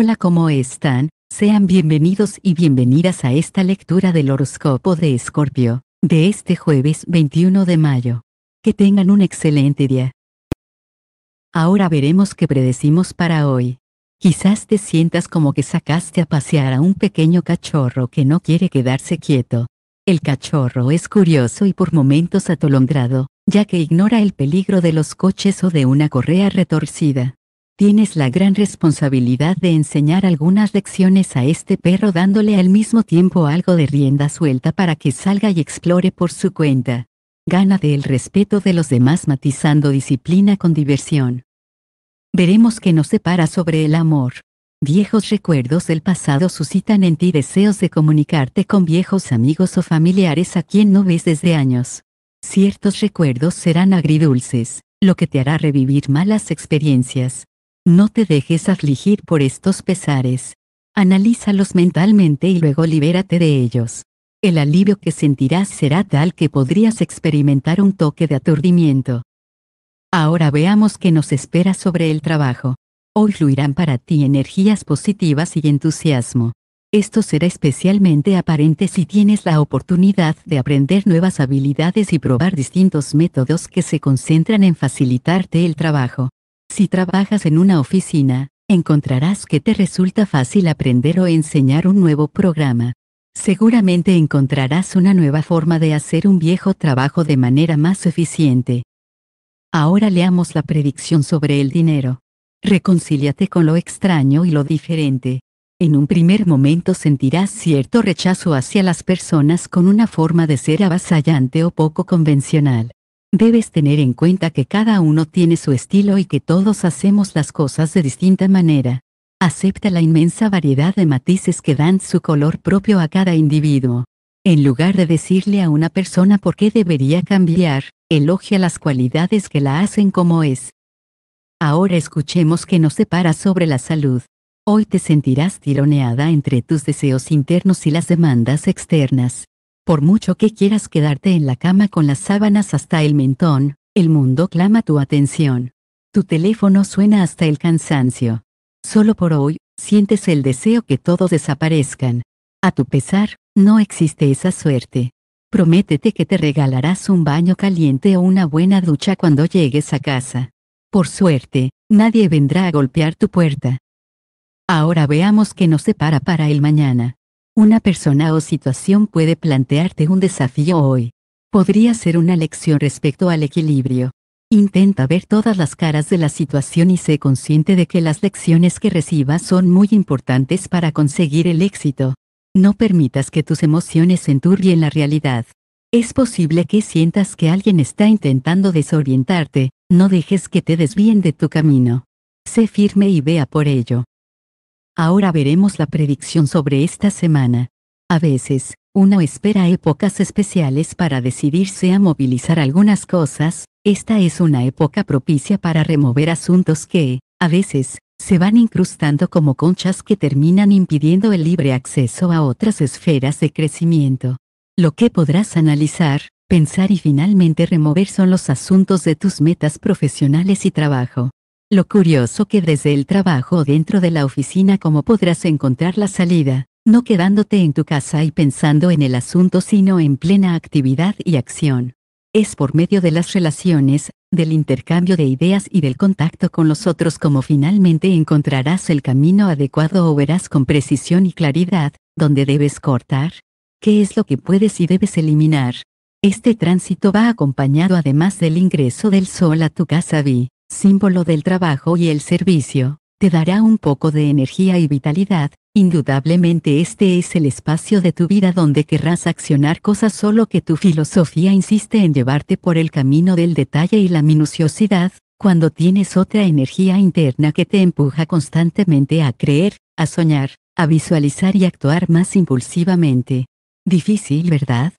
Hola, ¿cómo están? Sean bienvenidos y bienvenidas a esta lectura del horóscopo de Escorpio, de este jueves 21 de mayo. Que tengan un excelente día. Ahora veremos qué predecimos para hoy. Quizás te sientas como que sacaste a pasear a un pequeño cachorro que no quiere quedarse quieto. El cachorro es curioso y por momentos atolondrado, ya que ignora el peligro de los coches o de una correa retorcida. Tienes la gran responsabilidad de enseñar algunas lecciones a este perro dándole al mismo tiempo algo de rienda suelta para que salga y explore por su cuenta. Gana del respeto de los demás matizando disciplina con diversión. Veremos que se separa sobre el amor. Viejos recuerdos del pasado suscitan en ti deseos de comunicarte con viejos amigos o familiares a quien no ves desde años. Ciertos recuerdos serán agridulces, lo que te hará revivir malas experiencias, no te dejes afligir por estos pesares. Analízalos mentalmente y luego libérate de ellos. El alivio que sentirás será tal que podrías experimentar un toque de aturdimiento. Ahora veamos qué nos espera sobre el trabajo. Hoy fluirán para ti energías positivas y entusiasmo. Esto será especialmente aparente si tienes la oportunidad de aprender nuevas habilidades y probar distintos métodos que se concentran en facilitarte el trabajo. Si trabajas en una oficina, encontrarás que te resulta fácil aprender o enseñar un nuevo programa. Seguramente encontrarás una nueva forma de hacer un viejo trabajo de manera más eficiente. Ahora leamos la predicción sobre el dinero. Reconcíliate con lo extraño y lo diferente. En un primer momento sentirás cierto rechazo hacia las personas con una forma de ser avasallante o poco convencional. Debes tener en cuenta que cada uno tiene su estilo y que todos hacemos las cosas de distinta manera. Acepta la inmensa variedad de matices que dan su color propio a cada individuo. En lugar de decirle a una persona por qué debería cambiar, elogia las cualidades que la hacen como es. Ahora escuchemos que nos separa sobre la salud. Hoy te sentirás tironeada entre tus deseos internos y las demandas externas. Por mucho que quieras quedarte en la cama con las sábanas hasta el mentón, el mundo clama tu atención. Tu teléfono suena hasta el cansancio. Solo por hoy, sientes el deseo que todos desaparezcan. A tu pesar, no existe esa suerte. Prométete que te regalarás un baño caliente o una buena ducha cuando llegues a casa. Por suerte, nadie vendrá a golpear tu puerta. Ahora veamos qué nos separa para el mañana. Una persona o situación puede plantearte un desafío hoy. Podría ser una lección respecto al equilibrio. Intenta ver todas las caras de la situación y sé consciente de que las lecciones que recibas son muy importantes para conseguir el éxito. No permitas que tus emociones enturbien la realidad. Es posible que sientas que alguien está intentando desorientarte, no dejes que te desvíen de tu camino. Sé firme y vea por ello. Ahora veremos la predicción sobre esta semana. A veces, uno espera épocas especiales para decidirse a movilizar algunas cosas, esta es una época propicia para remover asuntos que, a veces, se van incrustando como conchas que terminan impidiendo el libre acceso a otras esferas de crecimiento. Lo que podrás analizar, pensar y finalmente remover son los asuntos de tus metas profesionales y trabajo. Lo curioso que desde el trabajo o dentro de la oficina como podrás encontrar la salida, no quedándote en tu casa y pensando en el asunto sino en plena actividad y acción. Es por medio de las relaciones, del intercambio de ideas y del contacto con los otros como finalmente encontrarás el camino adecuado o verás con precisión y claridad, dónde debes cortar, qué es lo que puedes y debes eliminar. Este tránsito va acompañado además del ingreso del sol a tu casa vi símbolo del trabajo y el servicio, te dará un poco de energía y vitalidad, indudablemente este es el espacio de tu vida donde querrás accionar cosas solo que tu filosofía insiste en llevarte por el camino del detalle y la minuciosidad, cuando tienes otra energía interna que te empuja constantemente a creer, a soñar, a visualizar y actuar más impulsivamente. Difícil, ¿verdad?